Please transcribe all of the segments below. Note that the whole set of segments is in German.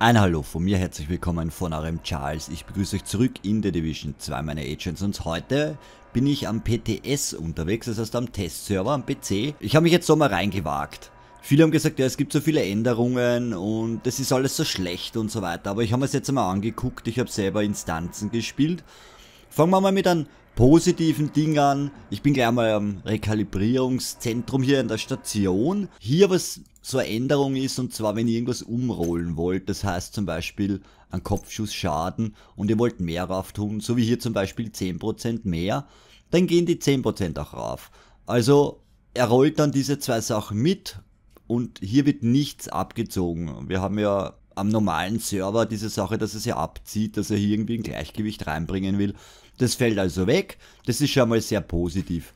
Ein Hallo von mir, herzlich willkommen von eurem Charles. Ich begrüße euch zurück in The Division 2 meine Agents und heute bin ich am PTS unterwegs, das heißt am Testserver am PC. Ich habe mich jetzt so mal reingewagt. Viele haben gesagt, ja, es gibt so viele Änderungen und es ist alles so schlecht und so weiter, aber ich habe mir es jetzt einmal angeguckt, ich habe selber Instanzen gespielt. Fangen wir mal mit einem positiven Dingern. Ich bin gleich mal am Rekalibrierungszentrum hier in der Station. Hier was so eine Änderung ist und zwar wenn ihr irgendwas umrollen wollt, das heißt zum Beispiel ein Kopfschuss Schaden und ihr wollt mehr rauf tun, so wie hier zum Beispiel 10% mehr, dann gehen die 10% auch rauf. Also er rollt dann diese zwei Sachen mit und hier wird nichts abgezogen. Wir haben ja am normalen Server diese Sache, dass er sie abzieht, dass er hier irgendwie ein Gleichgewicht reinbringen will. Das fällt also weg. Das ist schon mal sehr positiv.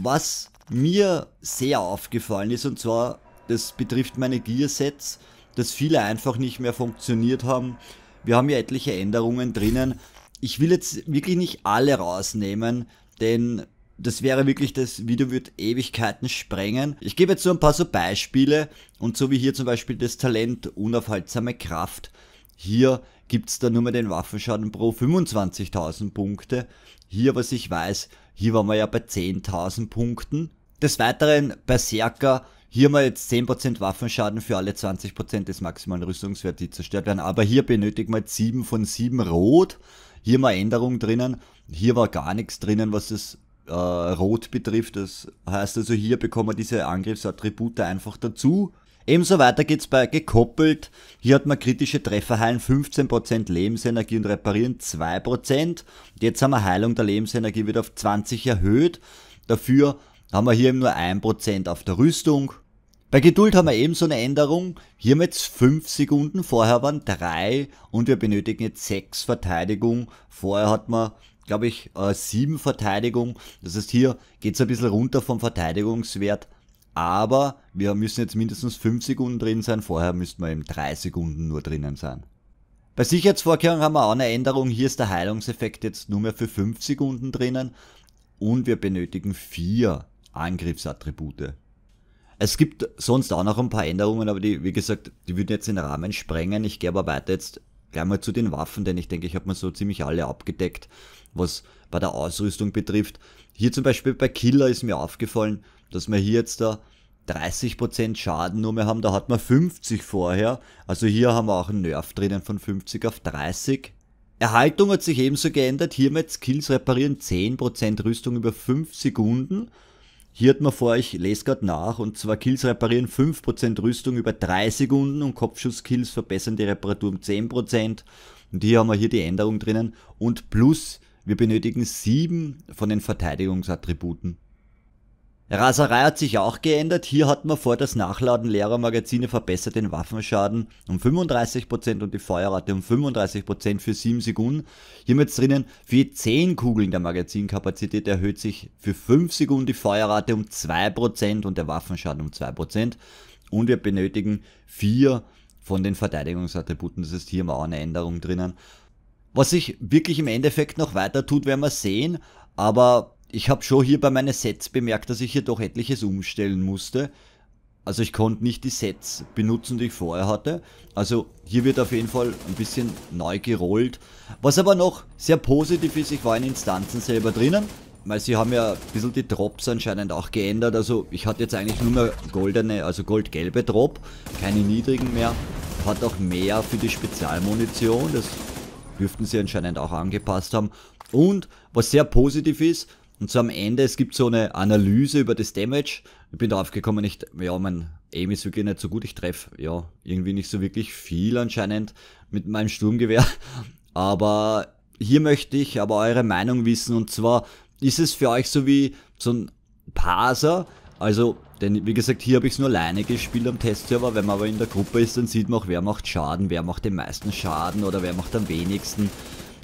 Was mir sehr aufgefallen ist, und zwar, das betrifft meine Gearsets, dass viele einfach nicht mehr funktioniert haben. Wir haben ja etliche Änderungen drinnen. Ich will jetzt wirklich nicht alle rausnehmen, denn das wäre wirklich, das Video wird Ewigkeiten sprengen. Ich gebe jetzt so ein paar so Beispiele und so wie hier zum Beispiel das Talent unaufhaltsame Kraft. Hier gibt es dann nur mal den Waffenschaden pro 25.000 Punkte. Hier, was ich weiß, hier waren wir ja bei 10.000 Punkten. Des Weiteren Berserker, hier haben wir jetzt 10% Waffenschaden für alle 20% des maximalen Rüstungswerts, die zerstört werden. Aber hier benötigen wir 7 von 7 Rot. Hier haben wir Änderungen drinnen. Hier war gar nichts drinnen, was das äh, Rot betrifft. Das heißt also, hier bekommen wir diese Angriffsattribute einfach dazu. Ebenso weiter geht's bei gekoppelt. Hier hat man kritische Treffer heilen 15% Lebensenergie und reparieren 2%. Jetzt haben wir Heilung der Lebensenergie wieder auf 20 erhöht. Dafür haben wir hier eben nur 1% auf der Rüstung. Bei Geduld haben wir ebenso eine Änderung. Hier haben wir jetzt 5 Sekunden, vorher waren 3 und wir benötigen jetzt 6 Verteidigung. Vorher hat man, glaube ich, 7 äh, Verteidigung. Das heißt, hier geht's ein bisschen runter vom Verteidigungswert aber wir müssen jetzt mindestens 5 Sekunden drin sein, vorher müssten wir eben 3 Sekunden nur drinnen sein. Bei Sicherheitsvorkehrungen haben wir auch eine Änderung, hier ist der Heilungseffekt jetzt nur mehr für 5 Sekunden drinnen und wir benötigen 4 Angriffsattribute. Es gibt sonst auch noch ein paar Änderungen, aber die, wie gesagt, die würden jetzt den Rahmen sprengen. Ich gehe aber weiter jetzt gleich mal zu den Waffen, denn ich denke, ich habe mir so ziemlich alle abgedeckt, was bei der Ausrüstung betrifft. Hier zum Beispiel bei Killer ist mir aufgefallen, dass wir hier jetzt da 30% Schaden nur mehr haben, da hat man 50 vorher. Also hier haben wir auch einen Nerf drinnen von 50 auf 30. Erhaltung hat sich ebenso geändert. Hier mit Skills reparieren 10% Rüstung über 5 Sekunden. Hier hat man vor, ich lese gerade nach, und zwar Kills reparieren 5% Rüstung über 3 Sekunden und Kopfschusskills verbessern die Reparatur um 10%. Und hier haben wir hier die Änderung drinnen. Und plus, wir benötigen 7 von den Verteidigungsattributen. Raserei hat sich auch geändert. Hier hat man vor das Nachladen leerer Magazine verbessert den Waffenschaden um 35% und die Feuerrate um 35% für 7 Sekunden. Hier haben wir jetzt drinnen für 10 Kugeln der Magazinkapazität erhöht sich für 5 Sekunden die Feuerrate um 2% und der Waffenschaden um 2%. Und wir benötigen 4 von den Verteidigungsattributen. Das ist hier mal auch eine Änderung drinnen. Was sich wirklich im Endeffekt noch weiter tut, werden wir sehen. Aber ich habe schon hier bei meinen Sets bemerkt, dass ich hier doch etliches umstellen musste. Also ich konnte nicht die Sets benutzen, die ich vorher hatte. Also hier wird auf jeden Fall ein bisschen neu gerollt. Was aber noch sehr positiv ist, ich war in Instanzen selber drinnen. Weil sie haben ja ein bisschen die Drops anscheinend auch geändert. Also ich hatte jetzt eigentlich nur mehr goldene, also goldgelbe Drop. Keine niedrigen mehr. Hat auch mehr für die Spezialmunition. Das dürften sie anscheinend auch angepasst haben. Und was sehr positiv ist, und so am Ende, es gibt so eine Analyse über das Damage. Ich bin darauf gekommen, ich, ja, mein Aim ist wirklich nicht so gut. Ich treffe, ja, irgendwie nicht so wirklich viel anscheinend mit meinem Sturmgewehr. Aber hier möchte ich aber eure Meinung wissen. Und zwar ist es für euch so wie so ein Parser. Also, denn wie gesagt, hier habe ich es nur alleine gespielt am Testserver. Wenn man aber in der Gruppe ist, dann sieht man auch, wer macht Schaden, wer macht den meisten Schaden oder wer macht am wenigsten.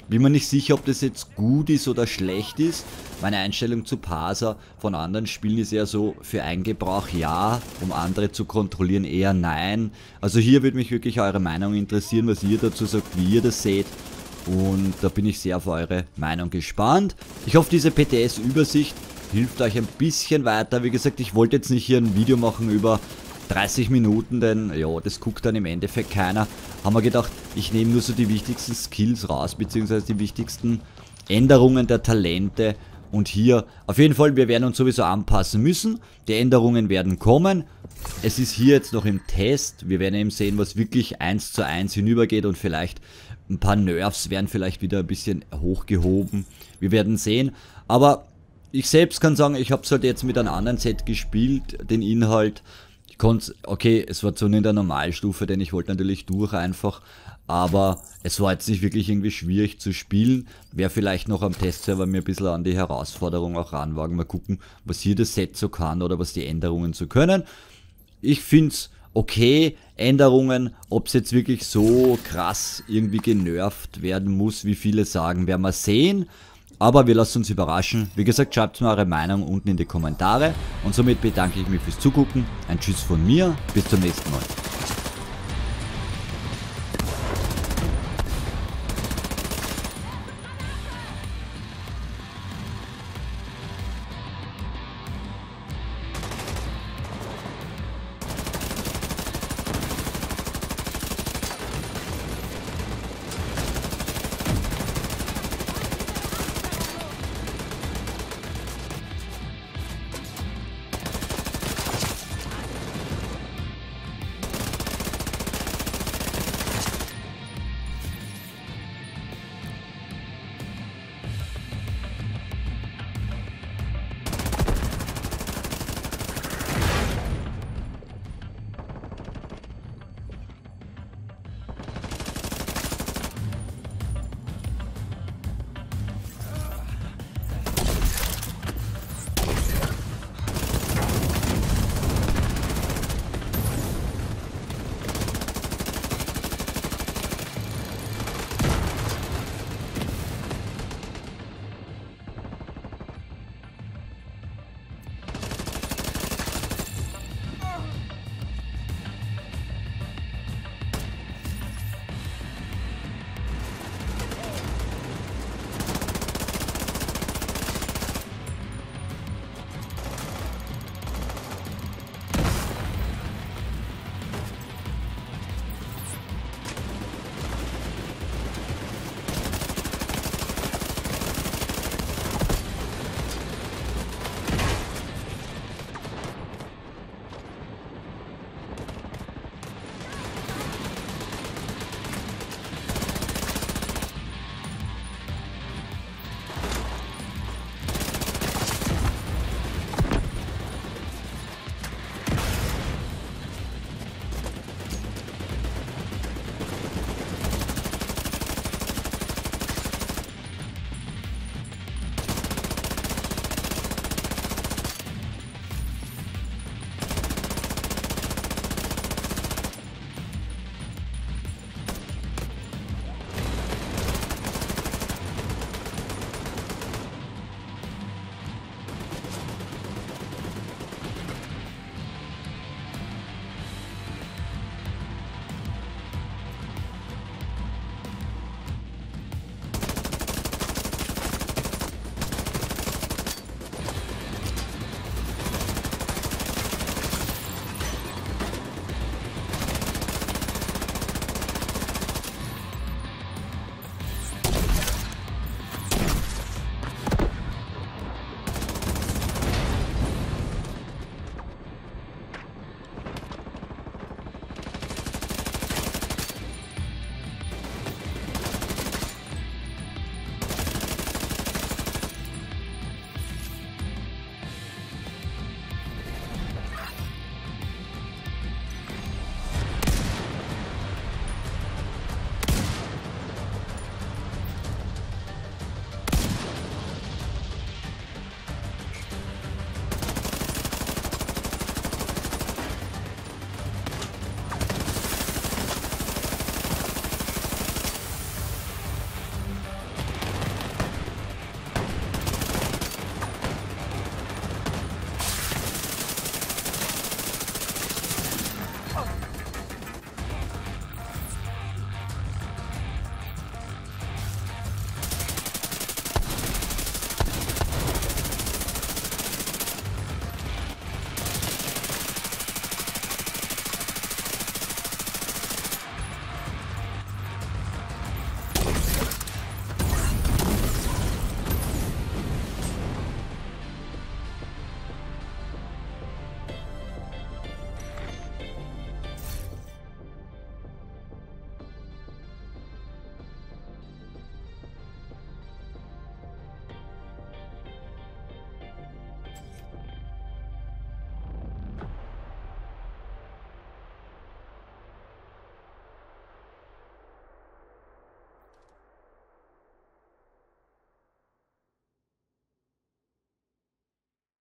Bin mir nicht sicher, ob das jetzt gut ist oder schlecht ist. Meine Einstellung zu Parser von anderen Spielen ist eher so, für Eingebrauch ja, um andere zu kontrollieren eher nein. Also hier würde mich wirklich eure Meinung interessieren, was ihr dazu sagt, wie ihr das seht. Und da bin ich sehr auf eure Meinung gespannt. Ich hoffe, diese PTS-Übersicht hilft euch ein bisschen weiter. Wie gesagt, ich wollte jetzt nicht hier ein Video machen über 30 Minuten, denn ja, das guckt dann im Endeffekt keiner. Haben wir gedacht, ich nehme nur so die wichtigsten Skills raus, beziehungsweise die wichtigsten Änderungen der Talente. Und hier, auf jeden Fall, wir werden uns sowieso anpassen müssen. Die Änderungen werden kommen. Es ist hier jetzt noch im Test. Wir werden eben sehen, was wirklich 1 zu 1 hinübergeht und vielleicht ein paar Nerfs werden vielleicht wieder ein bisschen hochgehoben. Wir werden sehen. Aber ich selbst kann sagen, ich habe es halt jetzt mit einem anderen Set gespielt, den Inhalt konnte, okay, es war so in der Normalstufe, denn ich wollte natürlich durch einfach, aber es war jetzt nicht wirklich irgendwie schwierig zu spielen. Wer vielleicht noch am Testserver mir ein bisschen an die Herausforderung auch ranwagen, mal gucken, was hier das Set so kann oder was die Änderungen so können. Ich finde es okay, Änderungen, ob es jetzt wirklich so krass irgendwie genervt werden muss, wie viele sagen, werden wir sehen. Aber wir lassen uns überraschen. Wie gesagt, schreibt mir eure Meinung unten in die Kommentare. Und somit bedanke ich mich fürs Zugucken. Ein Tschüss von mir. Bis zum nächsten Mal.